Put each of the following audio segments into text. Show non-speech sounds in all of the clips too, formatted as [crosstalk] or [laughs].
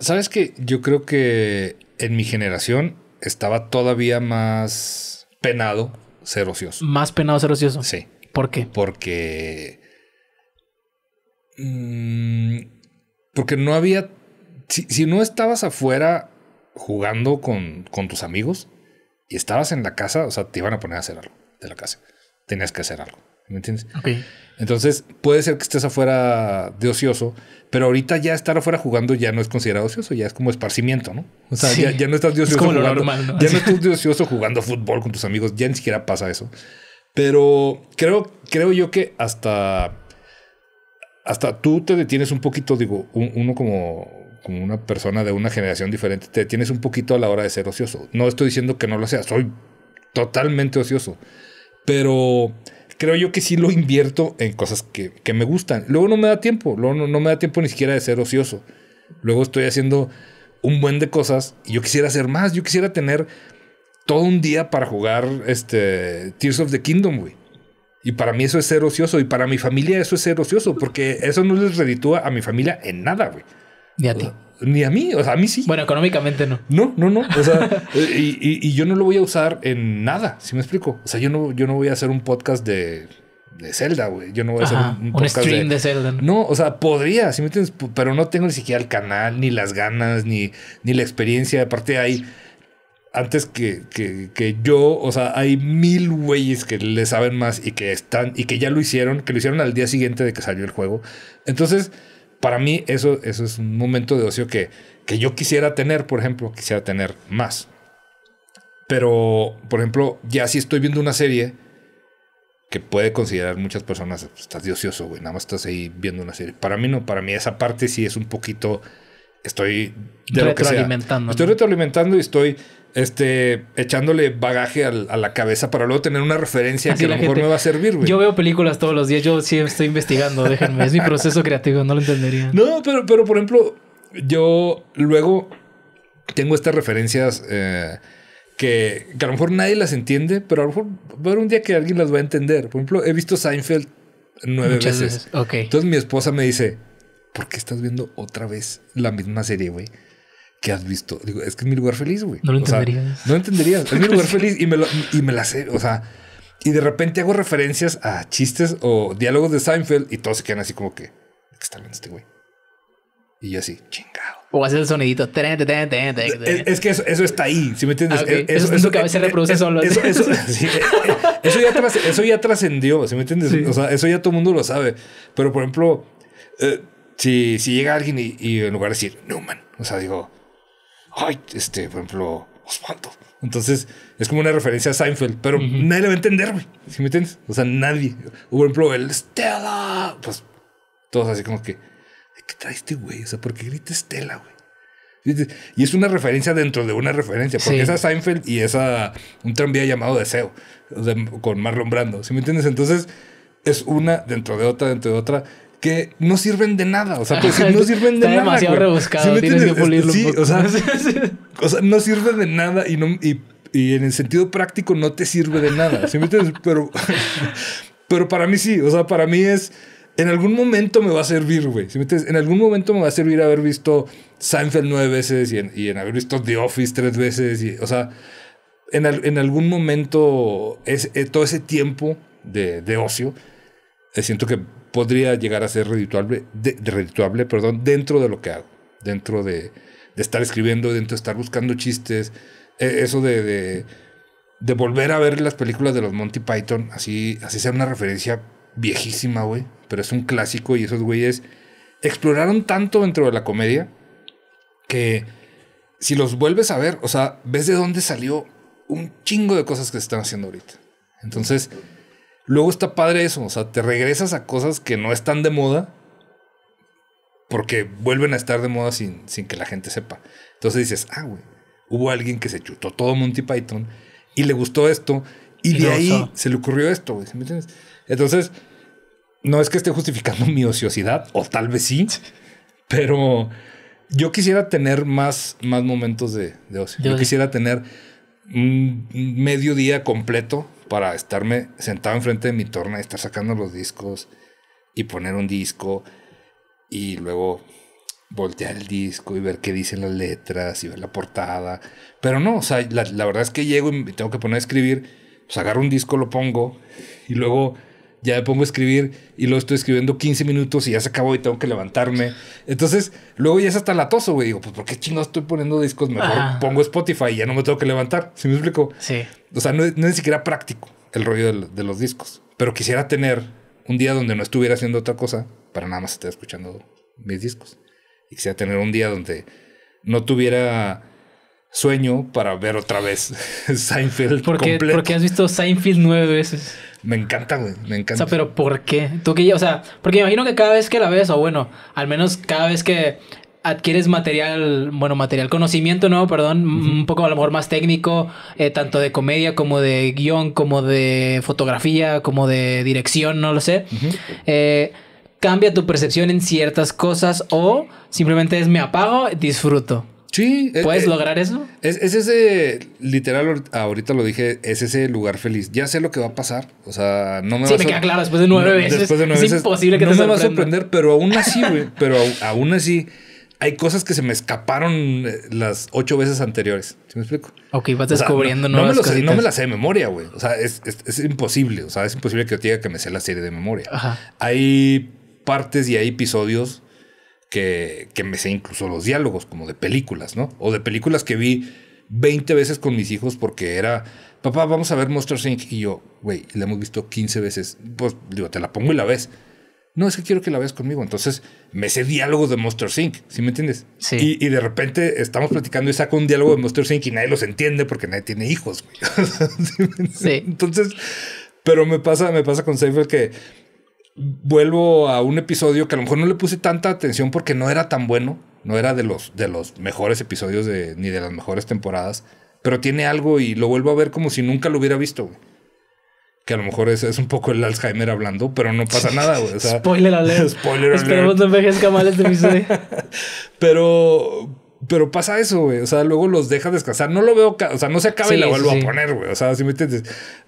Sabes que yo creo que en mi generación estaba todavía más penado ser ocioso. Más penado ser ocioso. Sí. ¿Por qué? Porque. Mm, porque no había. Si, no estabas afuera jugando con, con tus amigos y estabas en la casa, o sea, te iban a poner a hacer algo de la casa. Tenías que hacer algo. ¿Me entiendes? Ok. Entonces, puede ser que estés afuera de ocioso, pero ahorita ya estar afuera jugando ya no es considerado ocioso, ya es como esparcimiento, ¿no? O sea, ya, no estás de ocioso. jugando, Ya no estás de ocioso jugando fútbol con tus amigos, ya ni siquiera pasa eso. Pero creo, creo yo que hasta, hasta tú te detienes un poquito, digo, uno como, como una persona de una generación diferente, te detienes un poquito a la hora de ser ocioso. No estoy diciendo que no lo sea, soy totalmente ocioso, pero creo yo que sí lo invierto en cosas que, me gustan. Luego no me da tiempo, luego no, no, me da tiempo ni siquiera de ser ocioso. Luego estoy haciendo un buen de cosas y yo quisiera hacer más, yo quisiera tener todo un día para jugar este Tears of the Kingdom, güey. Y para mí eso es ser ocioso y para mi familia eso es ser ocioso porque eso no les reditúa a mi familia en nada, güey. Ni a ti ni a mí, o sea, a mí sí. Bueno, económicamente no. No, no, no. O sea, [laughs] eh, y, yo no lo voy a usar en nada, si me explico. O sea, yo no, yo no voy a hacer un podcast de, de Zelda, güey. Yo no voy a hacer un, podcast un stream de, Zelda. ¿no? o sea, podría, si me entiendes, pero no tengo ni siquiera el canal, ni las ganas, ni, ni la experiencia. Aparte, hay antes que, que, yo, o sea, hay mil güeyes que le saben más y que están y que ya lo hicieron, que lo hicieron al día siguiente de que salió el juego. Entonces, para mí eso, eso es un momento de ocio que, yo quisiera tener, por ejemplo, quisiera tener más. Pero, por ejemplo, ya si estoy viendo una serie que puede considerar muchas personas, pues, estás de ocioso, güey, nada más estás ahí viendo una serie. Para mí no, para mí esa parte sí es un poquito estoy retroalimentando. Estoy retroalimentando y estoy este, echándole bagaje a, la cabeza para luego tener una referencia que a lo mejor me va a servir, Yo veo películas todos los días, yo sí estoy investigando, déjenme, es mi proceso creativo, no lo entendería. No, pero, pero por ejemplo, yo luego tengo estas referencias eh, que, a lo mejor nadie las entiende, pero a lo mejor va a haber un día que alguien las va a entender. Por ejemplo, he visto Seinfeld nueve veces. Entonces mi esposa me dice, ¿por qué estás viendo otra vez la misma serie, güey? que has visto? Digo, es que es mi lugar feliz, güey. No lo entenderías. Sea, no entenderías. Es mi lugar [laughs] feliz y me, y me la sé. O sea, y de repente hago referencias a chistes o diálogos de Seinfeld y todos se quedan así como que, ¿qué está hablando este güey? Y yo así, chingado. O haces el sonidito. Es, es que eso, está ahí, ¿sí me entiendes? Ah, eh, eso, que a veces se reproduce solo. Eso, [laughs] [laughs] eh, eh, eso, ya trascendió, ¿sí me entiendes? O sea, eso ya todo el mundo lo sabe. Pero, por ejemplo, si, si llega alguien y, en lugar de decir Newman, o sea, digo, ay, este, por ejemplo, Osvaldo. Entonces es como una referencia a Seinfeld, pero nadie lo va a entender, güey. ¿Sí me entiendes? O sea, nadie. por ejemplo, el Stella. Pues todos así como que, ¿qué traiste, güey? O sea, ¿por qué grita Stella, güey? Y es una referencia dentro de una referencia, porque es a Seinfeld y esa un tranvía llamado Deseo con Marlon Brando, ¿sí me entiendes? Entonces es una dentro de otra, dentro de otra que no sirven de nada. O sea, no sirven de nada. demasiado rebuscado. ¿Sí sí, O sea, [laughs] o sea, no sirve de nada y, no, y, y, en el sentido práctico no te sirve de nada. Pero, [laughs] pero para mí sí. O sea, para mí es. En algún momento me va a servir, güey. En algún momento me va a servir haber visto Seinfeld nueve veces y en, haber visto The Office tres veces. Y, o sea, en, en algún momento eh, todo ese tiempo de, de ocio siento que podría llegar a ser redituable, de, perdón, dentro de lo que hago, dentro de, de estar escribiendo, dentro de estar buscando chistes, e, eso de, volver a ver las películas de los Monty Python, así, así sea una referencia viejísima, güey, pero es un clásico y esos güeyes exploraron tanto dentro de la comedia que si los vuelves a ver, o sea, ves de dónde salió un chingo de cosas que se están haciendo ahorita. Entonces... Luego está padre eso, o sea, te regresas a cosas que no están de moda porque vuelven a estar de moda sin, sin que la gente sepa. Entonces dices, ah, güey, hubo alguien que se chutó todo Monty Python y le gustó esto y de ahí se le ocurrió esto, güey. Entonces, no es que esté justificando mi ociosidad, o tal vez sí, [laughs] pero yo quisiera tener más, más momentos de, de ocio. Yo, quisiera tener un día completo para estarme sentado enfrente de mi torna, estar sacando los discos y poner un disco y luego voltear el disco y ver qué dicen las letras y ver la portada. Pero no, o sea, la, verdad es que llego y tengo que poner a escribir, pues agarro un disco, lo pongo y luego ya me pongo a escribir y lo estoy escribiendo 15 minutos y ya se acabó y tengo que levantarme. Entonces, luego ya es hasta latoso, güey. Digo, pues, ¿por qué chingados estoy poniendo discos? Mejor pongo Spotify y ya no me tengo que levantar. ¿Sí me explico? Sí. O sea, no, es ni siquiera práctico el rollo de, los discos. Pero quisiera tener un día donde no estuviera haciendo otra cosa para nada más estar escuchando mis discos. Y quisiera tener un día donde no tuviera sueño para ver otra vez [laughs] Seinfeld. Porque, completo. porque has visto Seinfeld nueve veces. Me encanta, güey. Me encanta. O sea, pero ¿por qué? Tú que ya, o sea, porque imagino que cada vez que la ves, o bueno, al menos cada vez que adquieres material, bueno, material, conocimiento no perdón, un poco a lo mejor más técnico, eh, tanto de comedia como de guión, como de fotografía, como de dirección, no lo sé. Eh, cambia tu percepción en ciertas cosas o simplemente es me apago, disfruto. Sí. Eh, ¿Puedes eh, lograr eso? Es, ese, literal, ahorita lo dije, es ese lugar feliz. Ya sé lo que va a pasar. O sea, no me sí, me queda claro, después de nueve veces. es imposible que no me va a sorprender, pero aún así, güey, [laughs] pero aún así hay cosas que se me escaparon eh, las ocho veces anteriores. ¿Sí me explico? Ok, vas descubriendo no, nuevas no me no me las sé de memoria, güey. O sea, es, imposible. O sea, es imposible que yo te diga que me sé la serie de memoria. Ajá. Hay partes y hay episodios que, me sé incluso los diálogos, como de películas, ¿no? O de películas que vi 20 veces con mis hijos porque era, papá, vamos a ver Monster Inc. Y yo, güey, la hemos visto 15 veces. Pues digo, te la pongo y la ves. No, es que quiero que la veas conmigo. Entonces me sé diálogos de Monster Inc. ¿Sí me entiendes? Sí. Y, de repente estamos platicando y saco un diálogo de Monster Inc. y nadie los entiende porque nadie tiene hijos, güey. [laughs] ¿Sí, Entonces, pero me pasa, me pasa con Seinfeld que vuelvo a un episodio que a lo mejor no le puse tanta atención porque no era tan bueno, no era de los, de los mejores episodios de, ni de las mejores temporadas, pero tiene algo y lo vuelvo a ver como si nunca lo hubiera visto. Que a lo mejor es, es un poco el Alzheimer hablando, pero no pasa [laughs] nada, spoiler alert. [laughs] spoiler alert. Esperemos no envejezca mal este episodio. [laughs] pero, pero pasa eso, güey. O sea, luego los dejas descansar. No lo veo, o sea, no se acaba y la vuelvo a poner, güey. O sea, si me entiendes,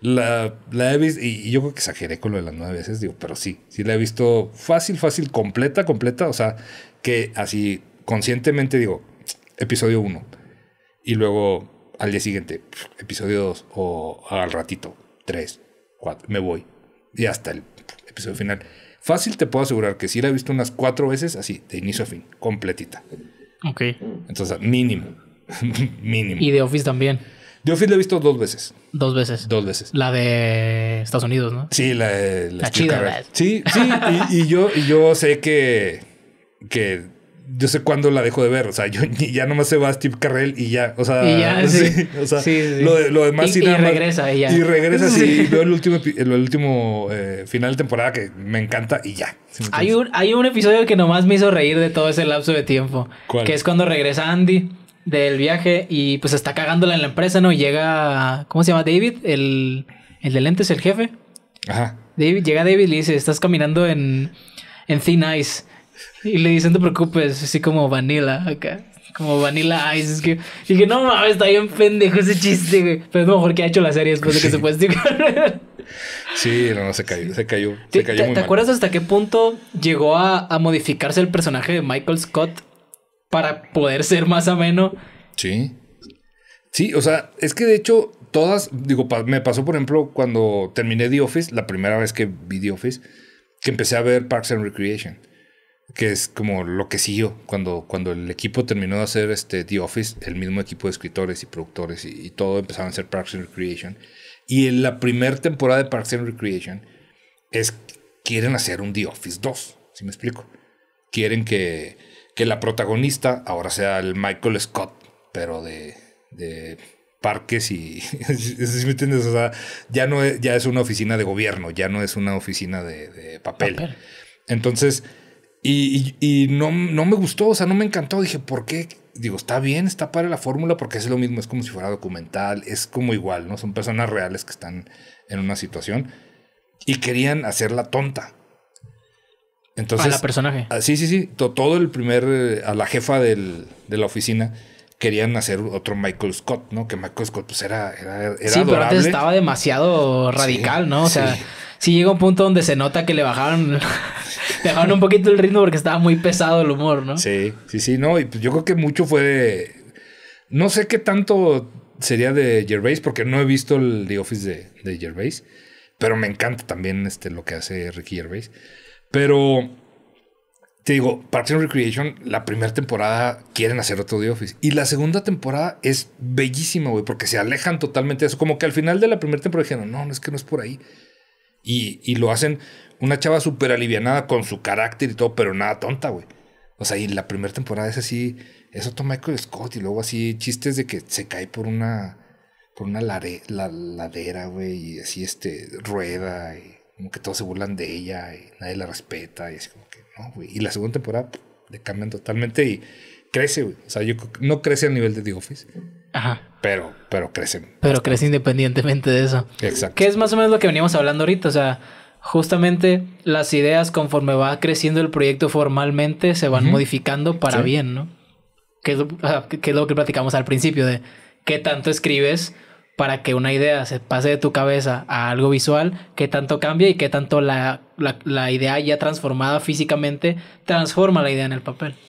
la, la he visto, y, yo creo que exageré con lo de las nueve veces, digo, pero sí, sí la he visto fácil, fácil, completa, completa. O sea, que así conscientemente digo, episodio uno. Y luego al día siguiente, episodio dos. O al ratito, tres, cuatro. Me voy. Y hasta el episodio final. Fácil te puedo asegurar que sí la he visto unas cuatro veces así, de inicio a fin, completita. Ok. Entonces, mínimo. [laughs] mínimo. Y de Office también. The Office la he visto dos veces. Dos veces. Dos veces. La de Estados Unidos, ¿no? Sí, la de la, Sí, sí. y, yo, y yo sé que, que yo sé cuándo la dejo de ver. O sea, yo [laughs] ya nomás se va a Steve Carrell y ya. O sea, [laughs] sí. lo, lo, demás y, y nada Y regresa Y regresa sí. veo el último, el último eh, final de temporada que me encanta y ya. Hay un, hay un episodio que nomás me hizo reír de todo ese lapso de tiempo. Que es cuando regresa Andy del viaje y pues está cagándola en la empresa, ¿no? Y llega, ¿cómo se llama? David, el, el de lentes, el jefe. Ajá. David, llega David y le dice, estás caminando en, en Thin Ice. [laughs] Y le dicen, no te preocupes, así como Vanilla acá. Como Vanilla Ice. Es que y dije, no mames, está bien pendejo ese chiste, güey. Pero es mejor que ha hecho la serie después de que se fue Steve [laughs] Sí, no, no, se cayó, se cayó, se cayó ¿Te, ¿te acuerdas hasta qué punto llegó a, a, modificarse el personaje de Michael Scott para poder ser más ameno? Sí. Sí, o sea, es que de hecho todas, digo, me pasó por ejemplo cuando terminé The Office, la primera vez que vi The Office, que empecé a ver Parks and Recreation que es como lo que siguió cuando, cuando el equipo terminó de hacer este The Office, el mismo equipo de escritores y productores y, todo empezaron a hacer Parks and Recreation. Y en la primera temporada de Parks and Recreation es quieren hacer un The Office 2, si me explico. Quieren que, que la protagonista ahora sea el Michael Scott, pero de, de parques y si [laughs] me entiendes? O sea, ya no es, ya es una oficina de gobierno, ya no es una oficina de, papel. Entonces, y, no, no me gustó, o sea, no me encantó. Dije, ¿por qué? Digo, está bien, está para la fórmula porque es lo mismo, es como si fuera documental, es como igual, ¿no? Son personas reales que están en una situación y querían hacerla tonta. Entonces, a la personaje. Ah, sí, sí, sí. Todo el primer, eh, a la jefa del, de la oficina, querían hacer otro Michael Scott, ¿no? Que Michael Scott pues era, era, sí, pero antes estaba demasiado radical, ¿no? O sea, si sí llega un punto donde se nota que le bajaron Dejaron un poquito el ritmo porque estaba muy pesado el humor, ¿no? Sí, sí, sí, no. Y yo creo que mucho fue de. No sé qué tanto sería de Gervais, porque no he visto el The Office de, de Gervais, pero me encanta también este, lo que hace Ricky Gervais. Pero te digo, para Recreation, la primera temporada quieren hacer otro The Office. Y la segunda temporada es bellísima, güey, porque se alejan totalmente de eso. Como que al final de la primera temporada dijeron, no, no es que no es por ahí. Y, y lo hacen una chava súper alivianada con su carácter y todo, pero nada tonta, güey. O sea, y la primera temporada es así, eso toma Michael Scott y luego así chistes de que se cae por una por una ladera, güey, y así este rueda y como que todos se burlan de ella y nadie la respeta y así como que no, güey. Y la segunda temporada le cambian totalmente y crece, güey. O sea, yo no crece a nivel de The Office, Ajá. Pero, pero crecen. Pero crece independientemente de eso. Exacto. Que es más o menos lo que veníamos hablando ahorita. O sea, justamente las ideas conforme va creciendo el proyecto formalmente se van modificando para bien, ¿no? Que es, lo, que platicamos al principio de qué tanto escribes para que una idea se pase de tu cabeza a algo visual, qué tanto cambia y qué tanto la, idea ya transformada físicamente transforma la idea en el papel.